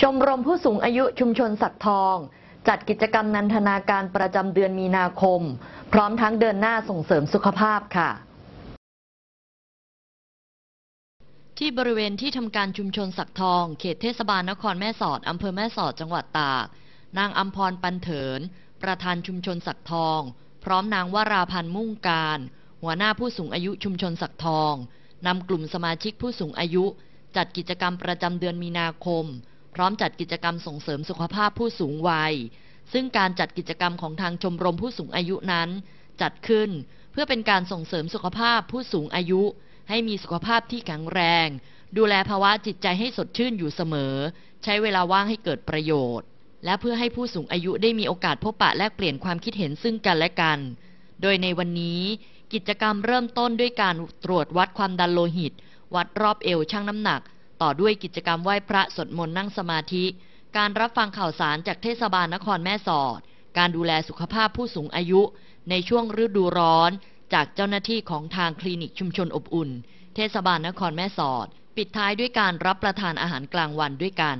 ชมรมผู้สูงอายุชุมชนสักทอง จัดกิจกรรมนันทนาการประจำเดือนมีนาคม พร้อมทั้งเดินหน้าส่งเสริมสุขภาพค่ะ ที่บริเวณที่ทำการชุมชนสักทองเขตเทศบาลนครแม่สอดอำเภอแม่สอดจังหวัดตากนางอัมพรปันเถิน ประธานชุมชนสักทอง พร้อมนางวราพันธ์มุ่งการ หัวหน้าผู้สูงอายุชุมชนสักทองนำกลุ่มสมาชิกผู้สูงอายุ จัดกิจกรรมประจำเดือนมีนาคมพร้อมจัดกิจกรรมส่งเสริมสุขภาพผู้สูงวัย ซึ่งการจัดกิจกรรมของทางชมรมผู้สูงอายุนั้น จัดขึ้นเพื่อเป็นการส่งเสริมสุขภาพผู้สูงอายุ ให้มีสุขภาพที่แข็งแรง ดูแลภาวะจิตใจให้สดชื่นอยู่เสมอ ใช้เวลาว่างให้เกิดประโยชน์ และเพื่อให้ผู้สูงอายุได้มีโอกาสพบปะแลกเปลี่ยนความคิดเห็นซึ่งกันและกัน โดยในวันนี้ กิจกรรมเริ่มต้นด้วยการตรวจวัดความดันโลหิต วัดรอบเอวชั่งน้ำหนักต่อด้วยกิจกรรมไหว้พระสวดมนต์นั่งสมาธิ การรับฟังข่าวสารจากเทศบาลนครแม่สอด การดูแลสุขภาพผู้สูงอายุในช่วงฤดูร้อนจากเจ้าหน้าที่ของทางคลินิกชุมชนอบอุ่น เทศบาลนครแม่สอด ปิดท้ายด้วยการรับประทานอาหารกลางวันด้วยกัน